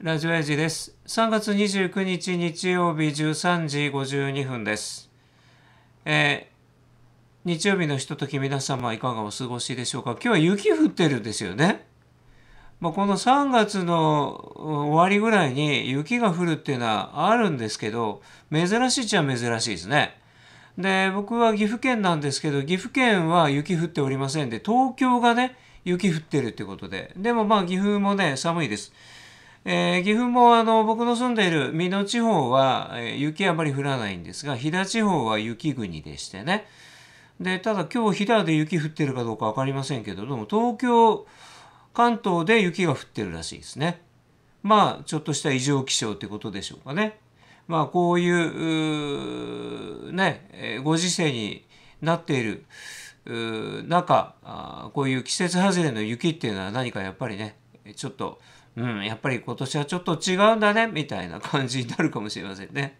ラジオエイジです。3月29日日曜日13時52分です。えー、日曜日のひととき皆様いかがお過ごしでしょうか。今日は雪降ってるんですよね。まあ、この3月の終わりぐらいに雪が降るっていうのはあるんですけど、珍しいっちゃ珍しいですね。で、僕は岐阜県なんですけど、岐阜県は雪降っておりませんで、東京がね、雪降ってるってことで。でもまあ岐阜もね、寒いです。えー、岐阜もあの僕の住んでいる美濃地方は、え雪あまり降らないんですが飛騨地方は雪国でしてねでただ今日飛騨で雪降ってるかどうか分かりませんけどでも東京関東で雪が降ってるらしいですねまあちょっとした異常気象ってことでしょうかねまあこういうね、えご時世になっている中あこういう季節外れの雪っていうのは何かやっぱりねちょっとうん、やっぱり今年はちょっと違うんだねみたいな感じになるかもしれませんね。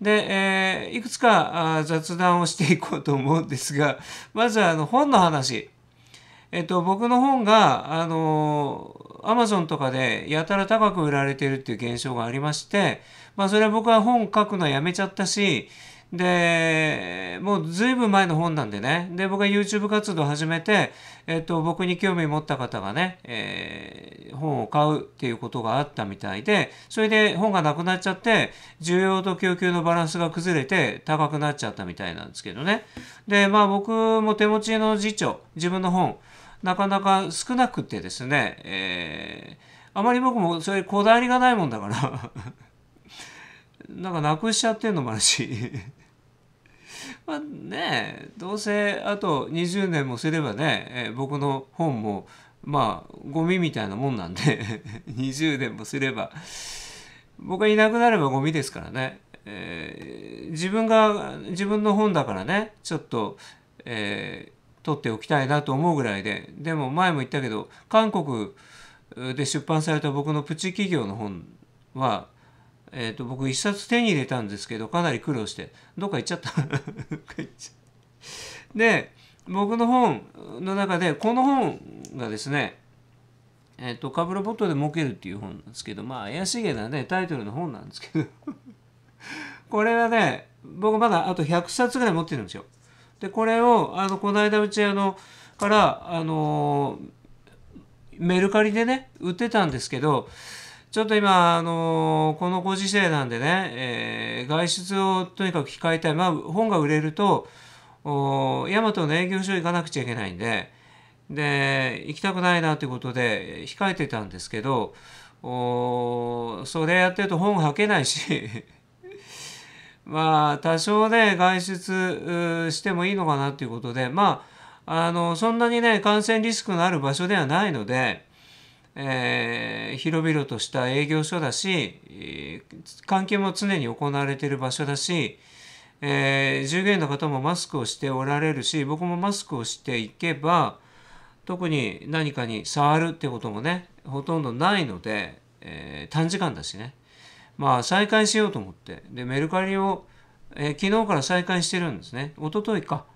で、えー、いくつか雑談をしていこうと思うんですがまずはあの本の話。えっと、僕の本が、あの、アマゾンとかでやたら高く売られてるっていう現象がありまして、まあ、それは僕は本書くのやめちゃったし、で、もうずいぶん前の本なんでね、で、僕は YouTube 活動を始めて、えっと、僕に興味持った方がね、えー、本を買うっていうことがあったみたいで、それで本がなくなっちゃって、需要と供給のバランスが崩れて高くなっちゃったみたいなんですけどね。で、まあ僕も手持ちの辞書、自分の本、なかなか少なくてですね、えー、あまり僕もそういうこだわりがないもんだから なんかなくしちゃってんのもあるしまあねどうせあと20年もすればね、え僕の本もまあゴミみたいなもんなんで20 年もすれば僕がいなくなればゴミですからね、えー、自分が自分の本だからねちょっと、えー、取っておきたいなと思うぐらいででも前も言ったけど韓国で出版された僕のプチ企業の本はえーと、僕1冊手に入れたんですけどかなり苦労してどっか行っちゃった で僕の本の中でこの本がですねえっ、ー、と、カブロボットで儲けるっていう本なんですけど、まあ、怪しげなね、タイトルの本なんですけど これはね、僕まだあと100冊ぐらい持ってるんですよ。で、これを、あの、この間うち、あの、から、あのメルカリでね、売ってたんですけど、ちょっと今、あのー、このご時世なんでね、えー、外出をとにかく控えたい。まあ、本が売れると、ヤマトの営業所行かなくちゃいけないんで、で、行きたくないなということで、控えてたんですけど、おそれやってると本はけないし まあ、多少ね、外出してもいいのかなということで、まあ、あの、そんなにね、感染リスクのある場所ではないので、えー、広々とした営業所だし、えー、換気も常に行われている場所だし、えー、従業員の方もマスクをしておられるし僕もマスクをしていけば特に何かに触るってこともねほとんどないので、えー、短時間だしねまあ再開しようと思ってでメルカリを、えー、昨日から再開してるんですね一昨日か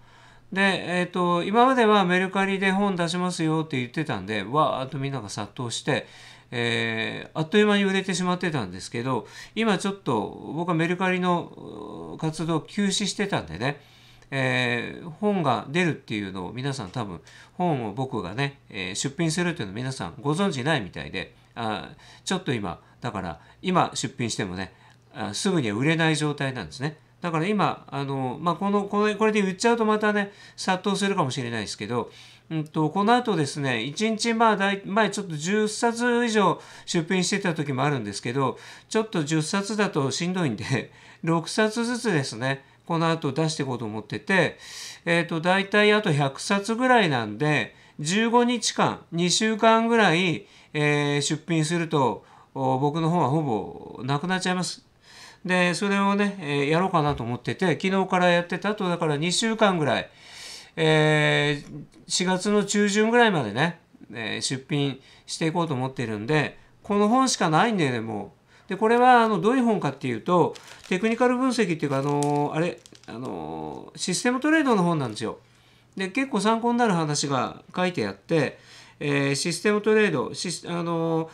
で、えっ、ー、と、今まではメルカリで本出しますよって言ってたんで、わーっとみんなが殺到して、えー、あっという間に売れてしまってたんですけど、今ちょっと僕はメルカリの活動を休止してたんでね、えー、本が出るっていうのを皆さん多分、本を僕がね、え出品するっていうのを皆さんご存知ないみたいで、あちょっと今、だから今出品してもね、あすぐには売れない状態なんですね。だから今あの、まあ、このこれこれで言っちゃうとまたね殺到するかもしれないですけど、うんと、この後ですね1日まあ前ちょっと10冊以上出品してた時もあるんですけどちょっと10冊だとしんどいんで6 冊ずつですねこの後出していこうと思ってて、えっ、ー、と大体あと100冊ぐらいなんで15日間2週間ぐらい、えー、出品すると僕の方はほぼなくなっちゃいます。で、それをね、えやろうかなと思ってて、昨日からやってた後だから2週間ぐらい、えー、4月の中旬ぐらいまでね、え出品していこうと思ってるんで、この本しかないんだよね、もう。で、これは、あの、どういう本かっていうと、テクニカル分析っていうか、あのー、あれ、あのー、システムトレードの本なんですよ。で、結構参考になる話が書いてあって、えシステムトレード、あの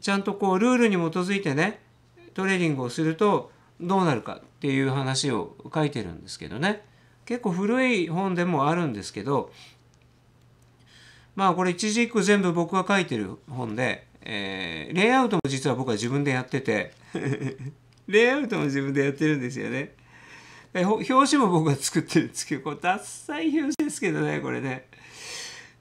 ちゃんとこう、ルールに基づいてね、トレーニングをするとどうなるかっていう話を書いてるんですけどね結構古い本でもあるんですけどまあこれ一字一句全部僕が書いてる本で、えー、レイアウトも実は僕は自分でやってて レイアウトも自分でやってるんですよね。表紙も僕が作ってるんですけど、これ、ダッサい表紙ですけどね、これね。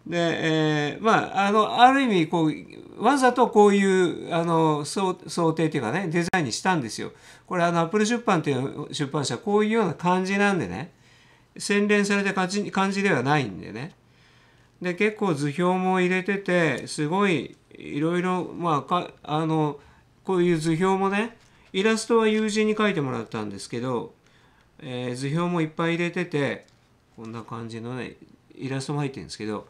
で、えー、まああのある意味こうわざとこういうあの想定というかねデザインにしたんですよ。これあのアップル出版という出版社こういうような感じなんでね洗練された感じ感じではないんでね。で結構図表も入れててすごいいろいろまあかあのこういう図表もねイラストは友人に描いてもらったんですけど、えー、図表もいっぱい入れててこんな感じのねイラストも入ってるんですけど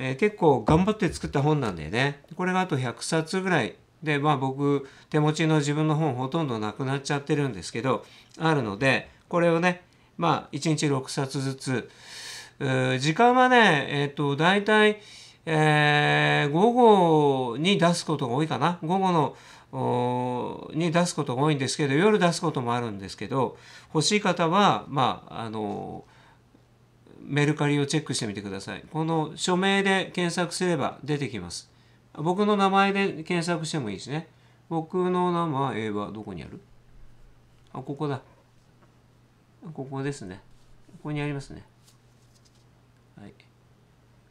えー、結構頑張って作った本なんだよね。これがあと100冊ぐらいで、まあ僕、手持ちの自分の本ほとんどなくなっちゃってるんですけど、あるので、これをね、まあ1日6冊ずつ、時間はね、えっ、ー、と、大体、えー、午後に出すことが多いかな。午後のに出すことが多いんですけど、夜出すこともあるんですけど、欲しい方は、まあ、あのーメルカリをチェックしてみてください。この署名で検索すれば出てきます。僕の名前で検索してもいいですね。僕の名前はどこにあるあ、ここだ。ここですね。ここにありますね。はい。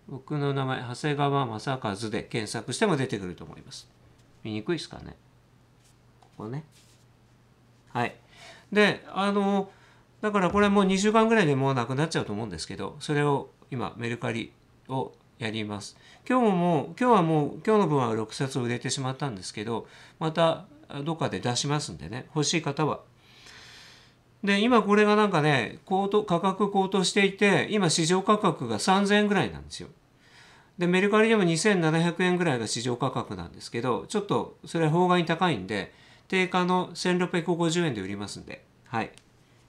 僕の名前、長谷川正和で検索しても出てくると思います。見にくいですかね。ここね。はい。で、あの、だからこれはもう2週間ぐらいでもうなくなっちゃうと思うんですけどそれを今メルカリをやります今日も今日はもう今日の分は6冊売れてしまったんですけどまたどっかで出しますんでね欲しい方はで今これがなんかね高騰価格高騰していて今市場価格が3000円ぐらいなんですよでメルカリでも2700円ぐらいが市場価格なんですけどちょっとそれは法外に高いんで定価の1650円で売りますんではい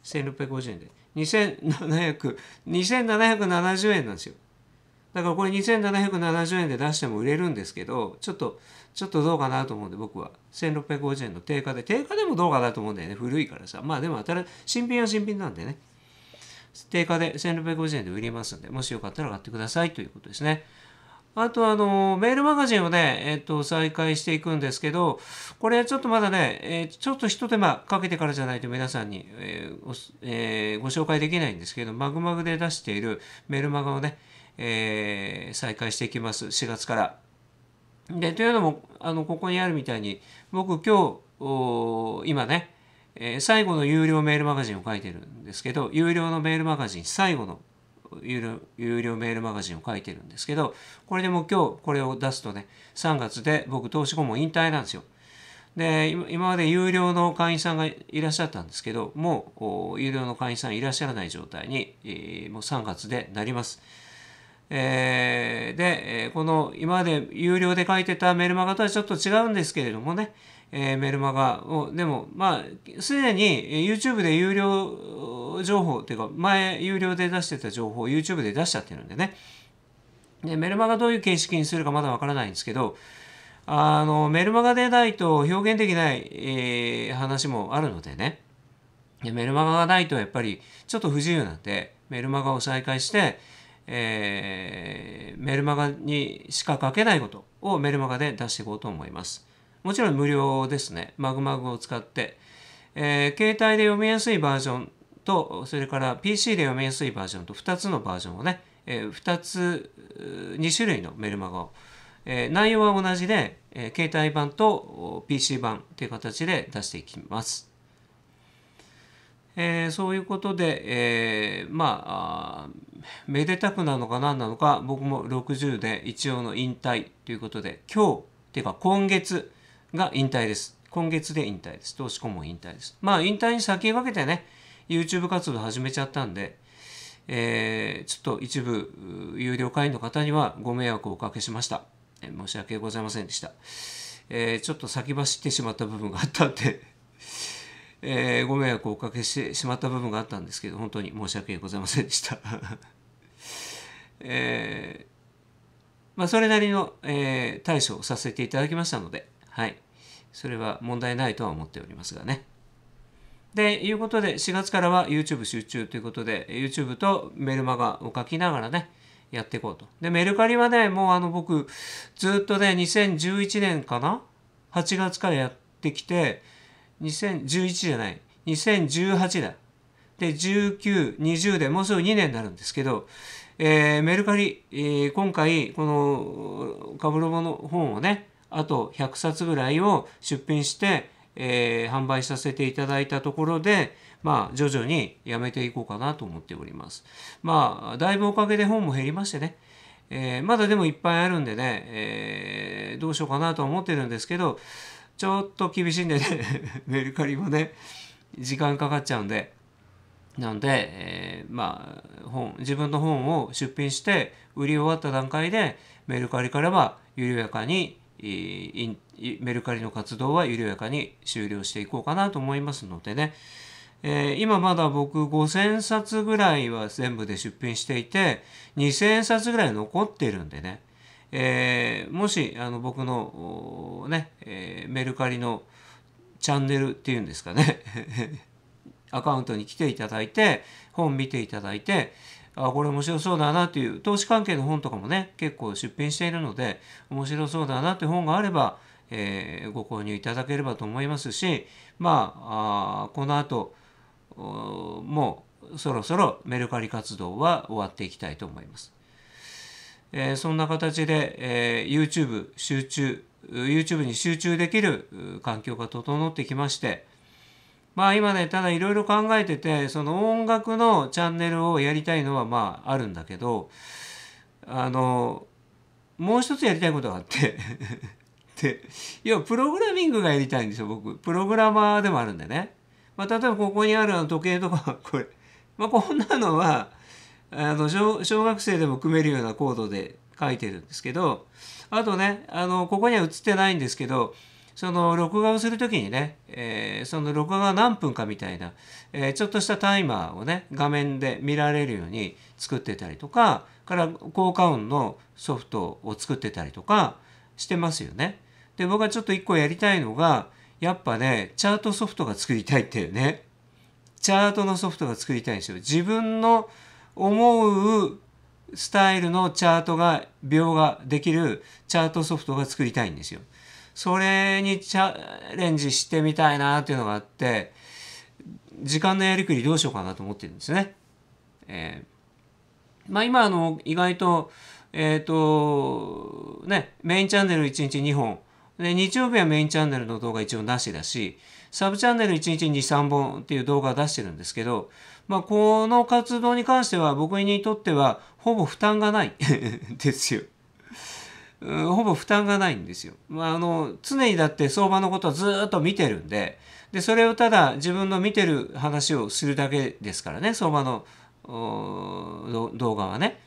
1650円で2700 2770円なんですよだからこれ2770円で出しても売れるんですけどちょっとちょっとどうかなと思うんで僕は1650円の定価で定価でもどうかなと思うんだよね古いからさまあでも新新品は新品なんでね定価で1650円で売りますんでもしよかったら買ってくださいということですねあとあの、メールマガジンをね、えっと、再開していくんですけど、これちょっとまだね、えちょっとひと手間かけてからじゃないと皆さんに、ええー、ご紹介できないんですけど、マグマグで出しているメールマガをね、えー、再開していきます。4月から。で、というのも、あの、ここにあるみたいに、僕今日、今ね、えー、最後の有料メールマガジンを書いてるんですけど、有料のメールマガジン最後の有料有料メールマガジンを書いてるんですけど、これでもう今日これを出すとね、3月で僕投資顧問引退なんですよ。で、今まで有料の会員さんがいらっしゃったんですけど、もう有料の会員さんいらっしゃらない状態に、もう3月でなります。えー、で、この今まで有料で書いてたメルマガとはちょっと違うんですけれどもね、えー、メルマガを、でも、まあ、すでに YouTube で有料情報っていうか、前有料で出してた情報を YouTube で出しちゃってるんでね。でメルマガどういう形式にするかまだわからないんですけど、あの、メルマガでないと表現できない、えー、話もあるのでね。メルマガがないとやっぱりちょっと不自由なんで、メルマガを再開して、えー、メルマガにしか書けないことをメルマガで出していこうと思います。もちろん無料ですね。マグマグを使って。えー、携帯で読みやすいバージョンと、それから PC で読みやすいバージョンと2つのバージョンをね、えー、2つ、2種類のメルマガを、えー、内容は同じで、え携帯版と PC 版という形で出していきます。えそういうことで、えまあめでたくなのか何なのか僕も60で一応の引退ということで今日ていうか今月が引退です。今月で引退です。投資顧問引退です。まあ、引退に先駆けてね、YouTube 活動始めちゃったんで、えー、ちょっと一部有料会員の方にはご迷惑をおかけしました。えー、申し訳ございませんでした。えー、ちょっと先走ってしまった部分があったんで えー、ご迷惑をおかけしてしまった部分があったんですけど、本当に申し訳ございませんでした。えー、まあ、それなりの、えー、対処をさせていただきましたので、はい。それは問題ないとは思っておりますがね。で、いうことで、4月からは YouTube 集中ということで、YouTube とメルマガを書きながらね、やっていこうと。で、メルカリはね、もうあの僕、ずっとね、2011年かな ?8 月からやってきて、2011じゃない、2018だ。で、19、20でもうすぐ2年になるんですけど、えー、メルカリ、えー、今回、この、かぶロボの本をね、あと100冊ぐらいを出品して、えー、販売させていただいたところで、まあ、徐々にやめていこうかなと思っております。まあ、だいぶおかげで本も減りましてね、えー、まだでもいっぱいあるんでね、えー、どうしようかなとは思ってるんですけど、ちょっと厳しいんでね メルカリもね、時間かかっちゃうんで、なんで、えー、まあ、本、自分の本を出品して、売り終わった段階で、メルカリからは緩やかにメルカリの活動は緩やかに終了していこうかなと思いますのでね、えー、今まだ僕5000冊ぐらいは全部で出品していて2000冊ぐらい残ってるんでね、えー、もしあの僕のね、えー、メルカリのチャンネルっていうんですかね アカウントに来ていただいて本見ていただいて、あこれ面白そうだなていう投資関係の本とかもね結構出品しているので面白そうだなという本があれば、えー、ご購入いただければと思いますしまあこの後もうそろそろメルカリ活動は終わっていきたいと思います。えー、そんな形で、えー、YouTube 集中 YouTube に集中できる環境が整ってきまして、まあ今ね、ただいろいろ考えてて、その音楽のチャンネルをやりたいのはまああるんだけど、あの、もう一つやりたいことがあって で、要はプログラミングがやりたいんですよ、僕。プログラマーでもあるんでね。まあ例えばここにある時計とか、これ。まあこんなのは、あの小、小学生でも組めるようなコードで書いてるんですけど、あとね、あの、ここには映ってないんですけど、その録画をする時にね、えー、その録画が何分かみたいな、えー、ちょっとしたタイマーをね画面で見られるように作ってたりとかから効果音のソフトを作ってたりとかしてますよね。で僕はちょっと一個やりたいのがやっぱねチャートソフトが作りたいっていうねチャートのソフトが作りたいんですよ。自分の思うスタイルのチャートが描画できるチャートソフトが作りたいんですよ。それにチャレンジしてみたいなっていうのがあって時間のやりくりどうしようかなと思ってるんですね。えー、まあ今あの意外とえっ、ー、とねメインチャンネル1日2本で日曜日はメインチャンネルの動画一応なしだしサブチャンネル1日23本っていう動画を出してるんですけどまあこの活動に関しては僕にとってはほぼ負担がない ですよ。ほぼ負担がないんですよ。まあ、あの常にだって相場のことはずっと見てるんででそれをただ自分の見てる話をするだけですからね相場の動画はね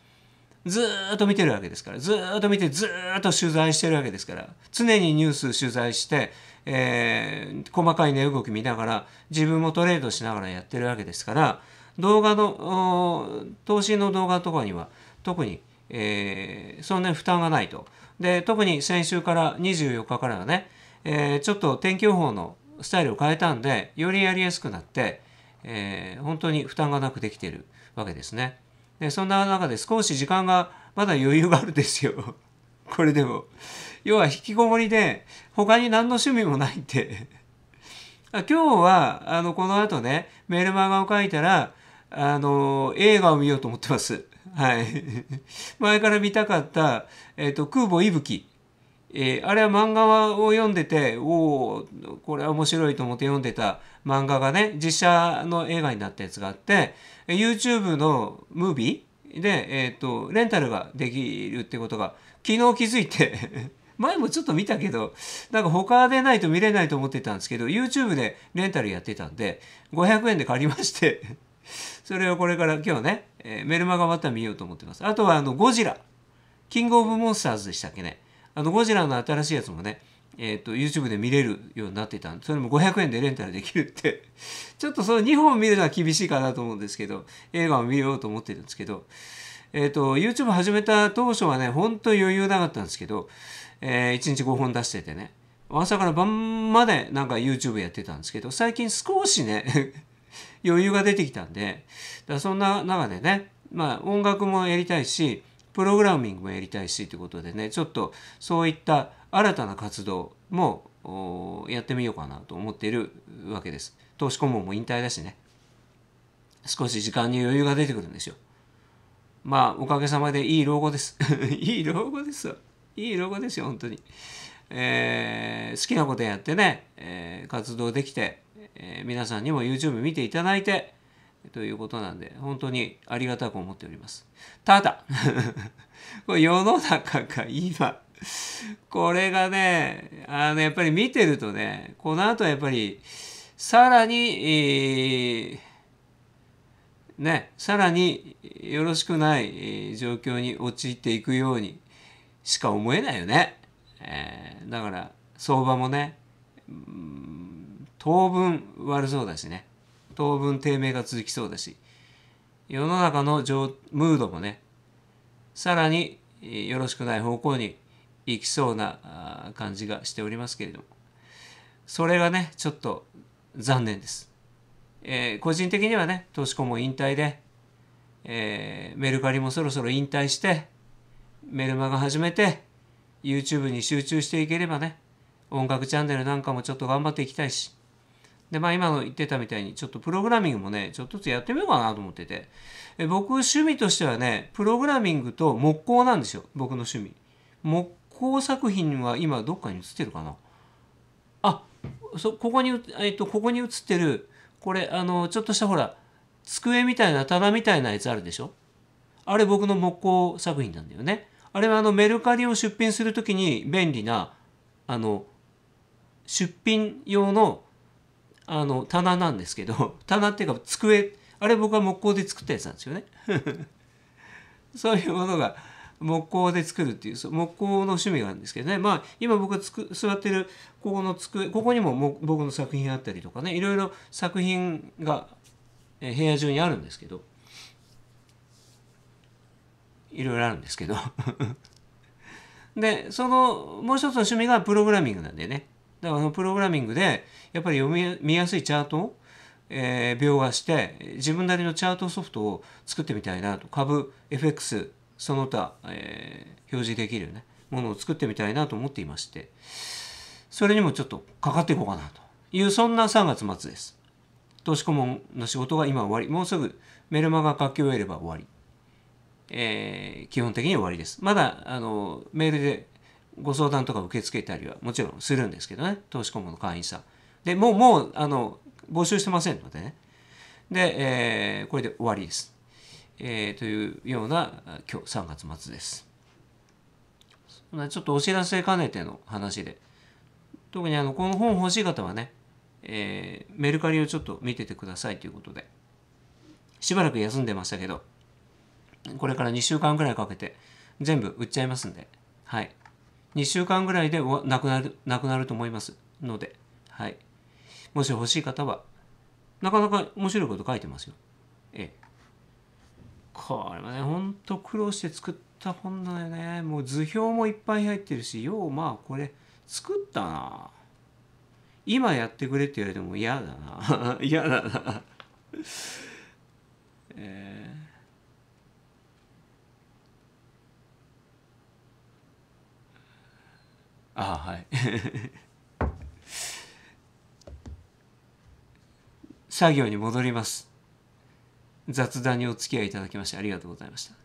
ずっと見てるわけですからずっと見てずっと取材してるわけですから常にニュース取材して、えー、細かい値、動き見ながら自分もトレードしながらやってるわけですから動画の投資の動画とかには特に、えー、そんなに負担がないと。で、特に先週から24日からはね、えー、ちょっと天気予報のスタイルを変えたんで、よりやりやすくなって、えー、本当に負担がなくできているわけですね。でそんな中で少し時間がまだ余裕があるんですよ。これでも。要は引きこもりで他に何の趣味もないんで今日はあのこの後ねメールマガを書いたらあの映画を見ようと思ってます。はい、前から見たかった、えーと、空母いぶき、えー、あれは漫画を読んでておおこれは面白いと思って読んでた漫画がね実写の映画になったやつがあって YouTube のムービーで、えーと、とレンタルができるってことが昨日気づいて 前もちょっと見たけどなんか他でないと見れないと思ってたんですけど YouTube でレンタルやってたんで500円で借りまして それをこれから今日ねえー、メルマガまた見ようと思ってます。あとはあのゴジラ。キングオブモンスターズでしたっけね。あのゴジラの新しいやつもね、えっ、ー、と YouTube で見れるようになってたんで、それも500円でレンタルできるって ちょっとその2本見るのは厳しいかなと思うんですけど、映画を見ようと思ってるんですけど、えっ、ー、と YouTube 始めた当初はね、ほんと余裕なかったんですけど、えー、1日5本出しててね。朝から晩までなんか YouTube やってたんですけど、最近少しね余裕が出てきたんで、だそんな中でね、まあ音楽もやりたいし、プログラミングもやりたいしということでね、ちょっとそういった新たな活動もやってみようかなと思っているわけです。投資顧問も引退だしね、少し時間に余裕が出てくるんですよ。まあ、おかげさまでいい老後です。いい老後ですよ。いい老後ですよ、本当に。えー、好きなことやってね、えー、活動できて、えー、皆さんにも YouTube 見ていただいて、ということなんで、本当にありがたく思っております。ただ、これ世の中が今、これがね、あの、やっぱり見てるとね、この後はやっぱり、さらに、えー、ね、さらによろしくない状況に陥っていくようにしか思えないよね。えー、だから、相場もね、当分悪そうだしね当分低迷が続きそうだし世の中のムードもねさらによろしくない方向に行きそうな感じがしておりますけれどもそれがねちょっと残念です、えー、個人的にはねとしこも引退で、えー、メルカリもそろそろ引退してメルマガ始めて YouTube に集中していければね音楽チャンネルなんかもちょっと頑張っていきたいしで、まあ今の言ってたみたいに、ちょっとプログラミングもね、ちょっとずつやってみようかなと思ってて。え僕、趣味としてはね、プログラミングと木工なんですよ。僕の趣味。木工作品は今どっかに映ってるかなあ、そ、ここに、えっと、ここに映ってる、これ、あの、ちょっとしたほら、机みたいな棚みたいなやつあるでしょあれ僕の木工作品なんだよね。あれはあのメルカリを出品するときに便利な、あの、出品用のあの棚なんですけど 棚っていうか机あれ僕は木工で作ったやつなんですよね そういうものが木工で作るっていう木工の趣味があるんですけどねまあ今僕が座ってるここの机ここにも僕の作品あったりとかねいろいろ作品が部屋中にあるんですけどいろいろあるんですけど でそのもう一つの趣味がプログラミングなんでねだからそのプログラミングでやっぱり読みやすいチャートを、えー、描画して自分なりのチャートソフトを作ってみたいなと株 FX その他、えー、表示できるねものを作ってみたいなと思っていましてそれにもちょっとかかっていこうかなというそんな3月末です。投資顧問の仕事が今終わりもうすぐメルマガ書き終えれば終わり、えー、基本的に終わりですまだあのメールでご相談とか受け付けたりはもちろんするんですけどね投資顧問の会員さん。でもうもうあの募集してませんのでねで、えー、これで終わりです、えー、というような今日3月末ですちょっとお知らせ兼ねての話で特にあのこの本欲しい方はね、えー、メルカリをちょっと見ててくださいということでしばらく休んでましたけどこれから2週間ぐらいかけて全部売っちゃいますんではい2週間ぐらいでなくなるなくなると思いますので、はい、もし欲しい方はなかなか面白いこと書いてますよ。ええ、これはねほんと苦労して作った本だよねもう図表もいっぱい入ってるしようまあこれ作ったな今やってくれって言われても嫌だな 嫌だなええーあはい 作業に戻ります雑談にお付き合いいただきましてありがとうございました